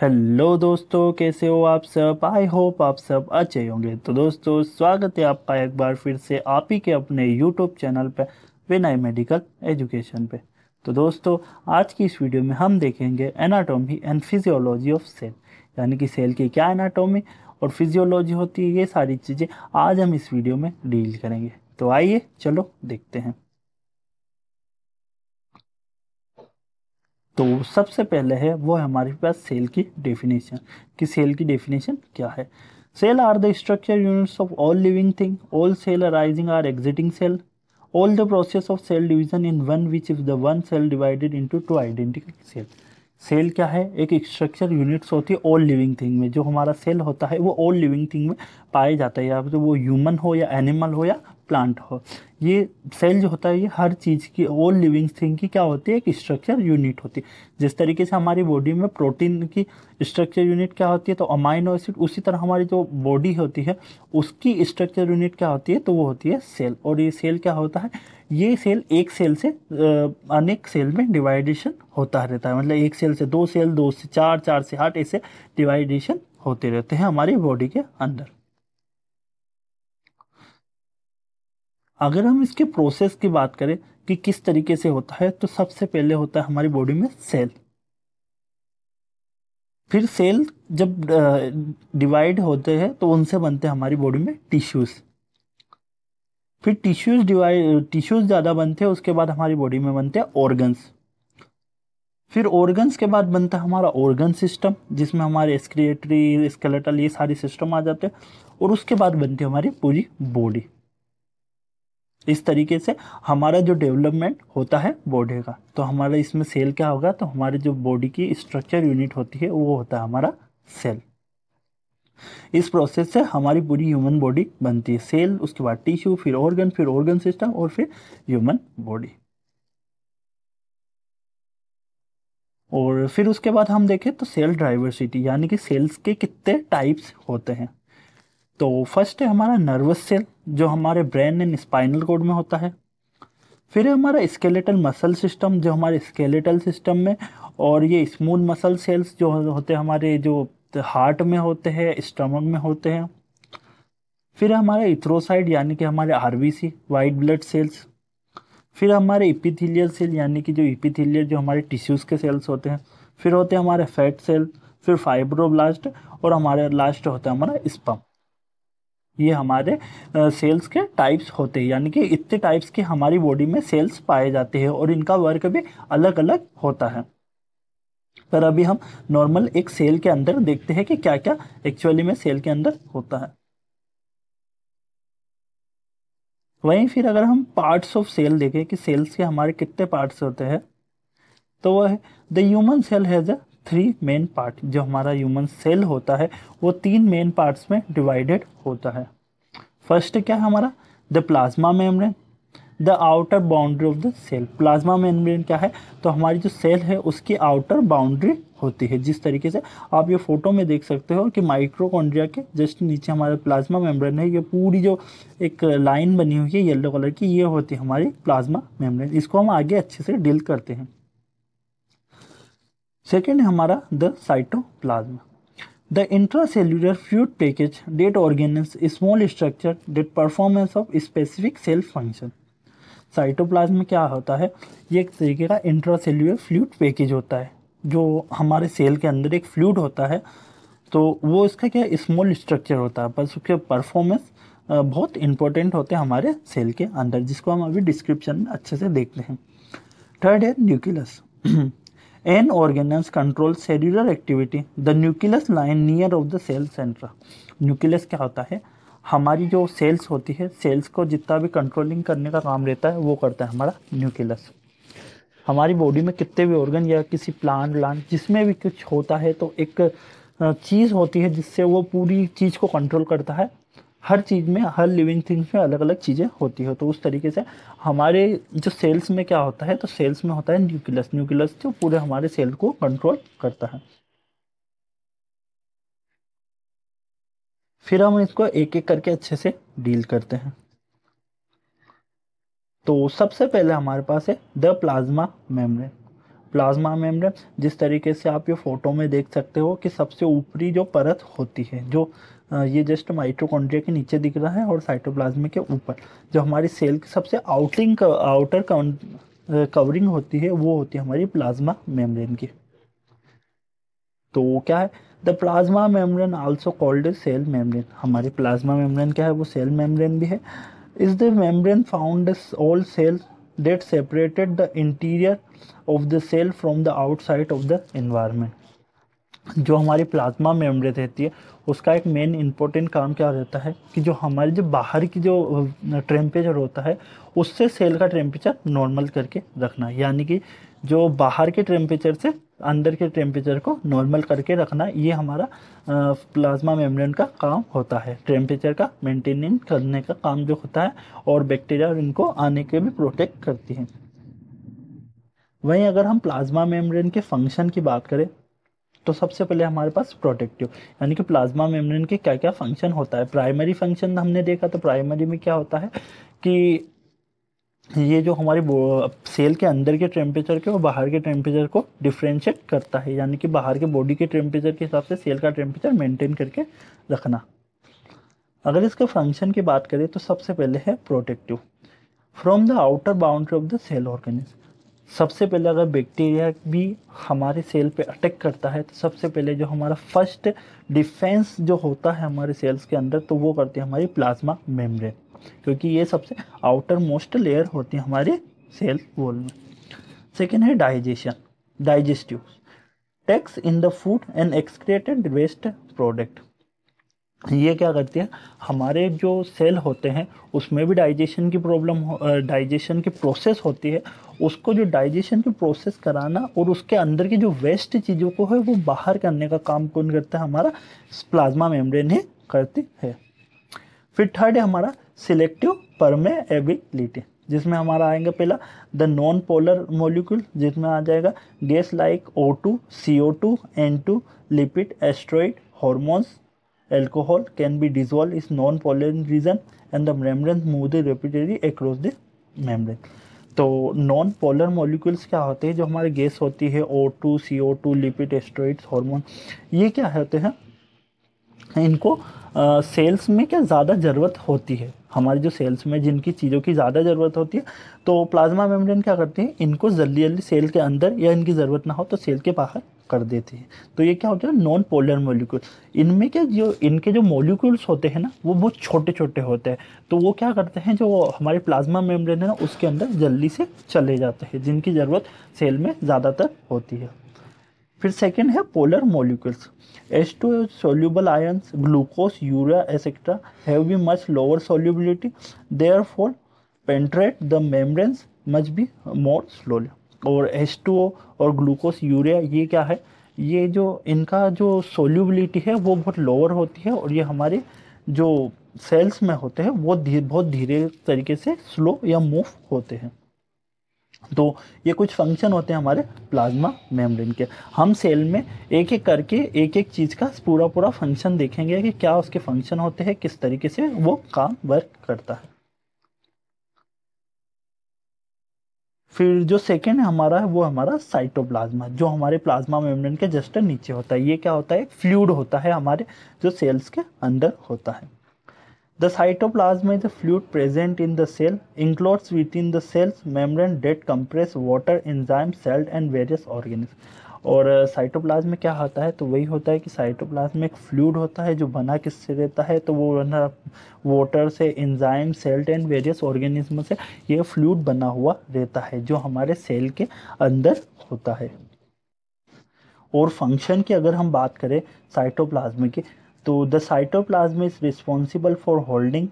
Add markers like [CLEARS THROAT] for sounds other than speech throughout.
Hello दोस्तों कैसे हो आप सब आई होप आप सब अच्छे होंगे तो दोस्तों स्वागत है आपका एक बार फिर से आप ही के अपने यूट्यूब चैनल पर विनय मेडिकल एजुकेशन पे तो दोस्तों आज की इस वीडियो में हम देखेंगे anatomy and physiology of cell यानी कि सेल की क्या एनाटॉमी और फिजियोलॉजी होती है ये सारी चीज़ें आज हम इस वीडियो में डील करेंगे तो आइए चलो देखते हैं तो सबसे पहले है वो है हमारे पास सेल की डेफिनेशन कि सेल की डेफिनेशन क्या है cell are the structure units of all living thing all cell arising are existing cell all the process of cell division in one which is the one cell divided into two identical cell cell क्या है एक structure units होती है all living thing में जो हमारा cell होता है वो ऑल लिविंग थिंग में पाया जाता है या तो वो ह्यूमन हो या एनिमल हो या प्लांट हो ये सेल जो होता है ये हर चीज़ की ऑल लिविंग थिंग की क्या होती है एक स्ट्रक्चर यूनिट होती है जिस तरीके से हमारी बॉडी में प्रोटीन की स्ट्रक्चर यूनिट क्या होती है तो अमाइनो एसिड उसी तरह हमारी जो बॉडी होती है उसकी स्ट्रक्चर यूनिट क्या होती है तो वो होती है सेल और ये सेल क्या होता है ये सेल एक सेल से अनेक सेल में डिवाइडेशन होता रहता है मतलब एक सेल से दो सेल दो से चार चार से आठ ऐसे डिवाइडेशन होते रहते हैं हमारी बॉडी के अंदर अगर हम इसके प्रोसेस की बात करें कि किस तरीके से होता है तो सबसे पहले होता है हमारी बॉडी में सेल फिर सेल जब डिवाइड होते हैं तो उनसे बनते हैं हमारी बॉडी में टिश्यूज़ फिर टिश्यूज़ डिवाइड टिश्यूज़ ज़्यादा बनते हैं उसके बाद हमारी बॉडी में बनते हैं ऑर्गन्स फिर ऑर्गन्स के बाद बनता है हमारा ऑर्गन सिस्टम जिसमें हमारे एक्सक्रिएटरी स्केलेटल ये सारे सिस्टम आ जाते हैं और उसके बाद बनती है हमारी पूरी बॉडी इस तरीके से हमारा जो डेवलपमेंट होता है बॉडी का तो हमारा इसमें सेल क्या होगा तो हमारे जो बॉडी की स्ट्रक्चर यूनिट होती है वो होता है हमारा सेल इस प्रोसेस से हमारी पूरी ह्यूमन बॉडी बनती है सेल उसके बाद टिश्यू फिर ऑर्गन फिर ऑर्गन सिस्टम और फिर ह्यूमन बॉडी और फिर उसके बाद हम देखें तो सेल डाइवर्सिटी यानी कि सेल्स के कितने टाइप्स होते हैं तो फर्स्ट है हमारा नर्वस सेल जो हमारे ब्रेन एंड स्पाइनल कोड में होता है फिर है हमारा स्केलेटल मसल सिस्टम जो हमारे स्केलेटल सिस्टम में और ये स्मूथ मसल सेल्स जो होते हैं हमारे जो हार्ट में होते हैं स्टमक में होते हैं फिर हमारे इथ्रोसाइड यानी कि हमारे आर वाइट ब्लड सेल्स फिर हमारे इपीथीलियल सेल यानी कि जो इपीथीलियल जो हमारे टिश्यूज़ के सेल्स होते हैं फिर होते हैं हमारे फैट सेल फिर फाइब्रोब्लास्ट और हमारे लास्ट होता है हमारा स्पम ये हमारे सेल्स के टाइप्स होते हैं यानी कि इतने टाइप्स के हमारी बॉडी में सेल्स पाए जाते हैं और इनका वर्क भी अलग अलग होता है पर अभी हम नॉर्मल एक सेल के अंदर देखते हैं कि क्या क्या एक्चुअली में सेल के अंदर होता है वहीं फिर अगर हम पार्ट्स ऑफ सेल देखें कि सेल्स के हमारे कितने पार्ट्स होते हैं तो वह the human cell has a three main part जो हमारा ह्यूमन सेल होता है वो तीन मेन पार्ट्स में डिवाइडेड होता है फर्स्ट क्या है हमारा the plasma membrane the outer boundary of the cell plasma membrane क्या है तो हमारी जो सेल है उसकी आउटर बाउंड्री होती है जिस तरीके से आप ये फोटो में देख सकते हो कि माइक्रोकॉन्ड्रिया के जस्ट नीचे हमारा प्लाज्मा मेम्ब्रेन है ये पूरी जो एक लाइन बनी हुई है येलो कलर की ये होती है हमारी प्लाज्मा मेम्ब्रेन इसको हम आगे अच्छे से डील करते हैं सेकेंड है हमारा the cytoplasm The intracellular fluid package that organelles small structure that performance of specific cell function cytoplasm क्या होता है ये एक तरीके का इंट्रासेल्यूलर फ्लूड पैकेज होता है जो हमारे सेल के अंदर एक फ्लूड होता है तो वो इसका क्या स्मॉल स्ट्रक्चर होता है बस उसके परफॉर्मेंस बहुत इंपॉर्टेंट होते हैं हमारे सेल के अंदर जिसको हम अभी डिस्क्रिप्शन में अच्छे से देखते हैं थर्ड है nucleus [CLEARS THROAT] an organelles control cellular activity the nucleus line near of the cell centre nucleus क्या होता है हमारी जो सेल्स होती है सेल्स को जितना भी कंट्रोलिंग करने का काम रहता है वो करता है हमारा न्यूक्लियस हमारी बॉडी में कितने भी ऑर्गन या किसी प्लांट व्लांट जिसमें भी कुछ होता है तो एक चीज़ होती है जिससे वो पूरी चीज़ को कंट्रोल करता है हर चीज़ में हर लिविंग थिंग्स में अलग अलग चीज़ें होती हो तो उस तरीके से हमारे जो सेल्स में क्या होता है तो सेल्स में होता है न्यूक्लियस न्यूक्लियस जो पूरे हमारे सेल को कंट्रोल करता है फिर हम इसको एक एक करके अच्छे से डील करते हैं तो सबसे पहले हमारे पास है the plasma membrane plasma membrane जिस तरीके से आप ये फ़ोटो में देख सकते हो कि सबसे ऊपरी जो परत होती है जो ये जस्ट माइट्रोकॉन्ड्रिया के नीचे दिख रहा है और साइटोप्लाज्मा के ऊपर जो हमारी सेल की सबसे आउटिंग आउटर कवरिंग होती है वो होती है हमारी प्लाज्मा मेम्ब्रेन की तो क्या है the plasma membrane also called cell membrane हमारी प्लाज्मा मेम्ब्रेन क्या है वो सेल मेम्ब्रेन भी है is the membrane found all cell that separated the interior of the cell from the outside of the environment जो हमारी प्लाज्मा मेम्ब्रेन रहती है उसका एक मेन इम्पोर्टेंट काम क्या रहता है कि जो हमारे जो बाहर की जो टेम्परेचर होता है उससे सेल का टेम्परेचर नॉर्मल करके रखना यानी कि जो बाहर के टेम्परेचर से अंदर के टेम्परेचर को नॉर्मल करके रखना ये हमारा प्लाज्मा मेम्ब्रेन का काम होता है टेम्परेचर का मेंटेनिंग करने का काम जो होता है और बैक्टीरिया इनको आने के भी प्रोटेक्ट करती है वहीं अगर हम प्लाज्मा मेम्ब्रेन के फंक्शन की बात करें तो सबसे पहले हमारे पास प्रोटेक्टिव यानी कि प्लाज्मा मेम्ब्रेन के क्या क्या फंक्शन होता है प्राइमरी फंक्शन हमने देखा तो प्राइमरी में क्या होता है कि ये जो हमारे सेल के अंदर के टेम्परेचर के और बाहर के टेम्परेचर को डिफ्रेंशिएट करता है यानी कि बाहर के बॉडी के टेम्परेचर के हिसाब से सेल का टेम्परेचर मेंटेन करके रखना अगर इसके फंक्शन की बात करें तो सबसे पहले है protective from the outer boundary of the cell organism सबसे पहले अगर बैक्टीरिया भी हमारे सेल पे अटैक करता है तो सबसे पहले जो हमारा फर्स्ट डिफेंस जो होता है हमारे सेल्स के अंदर तो वो करती है हमारी प्लाज्मा मेम्ब्रेन क्योंकि ये सबसे आउटर मोस्ट लेयर होती है हमारे सेल वॉल में सेकेंड है digestion digestive tax in the food and excreted waste product ये क्या करती है हमारे जो सेल होते हैं उसमें भी डाइजेशन की प्रॉब्लम डाइजेशन की प्रोसेस होती है उसको जो डाइजेशन की प्रोसेस कराना और उसके अंदर की जो वेस्ट चीज़ों को है वो बाहर करने का काम कौन करता है हमारा प्लाज्मा मेम्ब्रेन ही करती है फिर थर्ड है हमारा सिलेक्टिव परमेबिलिटी जिसमें हमारा आएंगे पहला द नॉन पोलर मोलिक्यूल जिसमें आ जाएगा gas like O two C O two N two lipid steroid hormones alcohol can be dissolve is non polar region and the membranes move the rapidly across the membrane तो non polar molecules क्या होते हैं जो हमारे gas होती है O two C O two lipid steroid hormone ये क्या होते हैं इनको सेल्स में क्या ज़्यादा ज़रूरत होती है हमारे जो सेल्स में जिनकी चीज़ों की ज़्यादा ज़रूरत होती है तो प्लाज्मा मेम्ब्रेन क्या करती है इनको जल्दी जल्दी सेल के अंदर या इनकी ज़रूरत ना हो तो सेल के बाहर कर देते हैं तो ये क्या होता है नॉन पोलर मोलिकुल इनमें क्या जो इनके जो मोलिकुल्स होते हैं ना वो बहुत छोटे छोटे होते हैं तो वो क्या करते हैं जो हमारे प्लाज्मा मेम्ब्रेन है ना उसके अंदर जल्दी से चले जाते हैं जिनकी ज़रूरत सेल में ज़्यादातर होती है फिर सेकेंड है polar molecules H two soluble ions glucose urea etcetera have be much lower solubility there for penetrate the membranes much be more slowly और एच टू ओ और ग्लूकोज यूरिया ये क्या है ये जो इनका जो सोल्यूबिलिटी है वो बहुत लोअर होती है और ये हमारे जो सेल्स में होते हैं वो धीरे बहुत धीरे तरीके से स्लो या मूव होते हैं तो ये कुछ फंक्शन होते हैं हमारे प्लाज्मा मेम्ब्रेन के हम सेल में एक एक करके एक एक चीज़ का पूरा पूरा फंक्शन देखेंगे कि क्या उसके फंक्शन होते हैं किस तरीके से वो काम वर्क करता है फिर जो सेकेंड हमारा है वो हमारा साइटोप्लाज्मा जो हमारे प्लाज्मा मेम्ब्रेन के जस्ट नीचे होता है ये क्या होता है फ्लूड होता है हमारे जो सेल्स के अंदर होता है The cytoplasm is a fluid present in the cell, enclosed within the cell's membrane that compress water, enzymes, cell and various organisms. और साइटोप्लाज्म uh, में क्या होता है तो वही होता है कि साइटोप्लाज्म में एक फ्लूड होता है जो बना किससे रहता है तो वो बना वाटर से enzyme salt and various organism से ये फ्लूड बना हुआ रहता है जो हमारे सेल के अंदर होता है और फंक्शन की अगर हम बात करें साइटोप्लाज्म की तो the cytoplasm is responsible for holding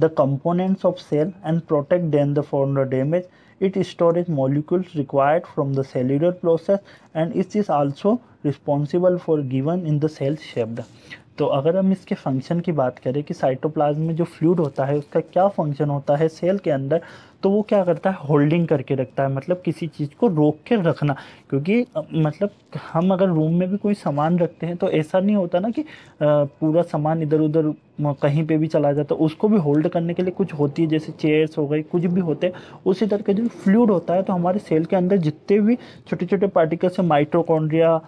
the components of cell and protect then the for damage it storage molecules required from the cellular process and it is also responsible for given in the cell shaped तो अगर हम इसके function की बात करें कि cytoplasm में जो फ्लूड होता है उसका क्या फंक्शन होता है सेल के अंदर तो वो क्या करता है होल्डिंग करके रखता है मतलब किसी चीज़ को रोक के रखना क्योंकि मतलब हम अगर रूम में भी कोई सामान रखते हैं तो ऐसा नहीं होता ना कि पूरा सामान इधर उधर कहीं पे भी चला जाता है उसको भी होल्ड करने के लिए कुछ होती है जैसे चेयर्स हो गई कुछ भी होते हैं उसी तरह के जो फ्लूड होता है तो हमारे सेल के अंदर जितने भी छोटे छोटे पार्टिकल्स हैं माइट्रोकॉन्ड्रिया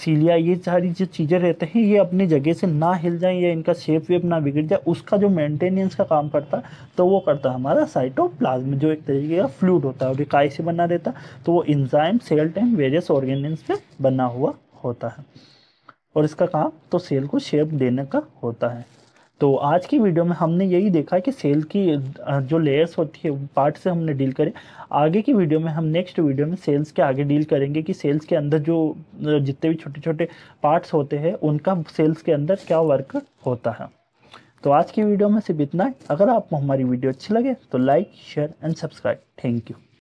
सीलिया ये सारी जो चीज़ें रहते हैं ये अपनी जगह से ना हिल जाए या इनका शेप वेप ना बिगड़ जाए उसका जो मेंटेनेंस का काम करता है तो वो करता है हमारा साइटोप्लाज्म जो एक तरीके का फ्लूड होता है और रिकाई से बना देता तो वो enzyme cell and various organisms पे बना हुआ होता है और इसका काम तो सेल को शेप देने का होता है तो आज की वीडियो में हमने यही देखा कि सेल की जो लेयर्स होती है पार्ट से हमने डील करें आगे की वीडियो में हम नेक्स्ट वीडियो में सेल्स के आगे डील करेंगे कि सेल्स के अंदर जो जितने भी छोटे छोटे पार्ट्स होते हैं उनका सेल्स के अंदर क्या वर्क होता है तो आज की वीडियो में सिर्फ इतना है अगर आपको हमारी वीडियो अच्छी लगे तो like share and subscribe thank you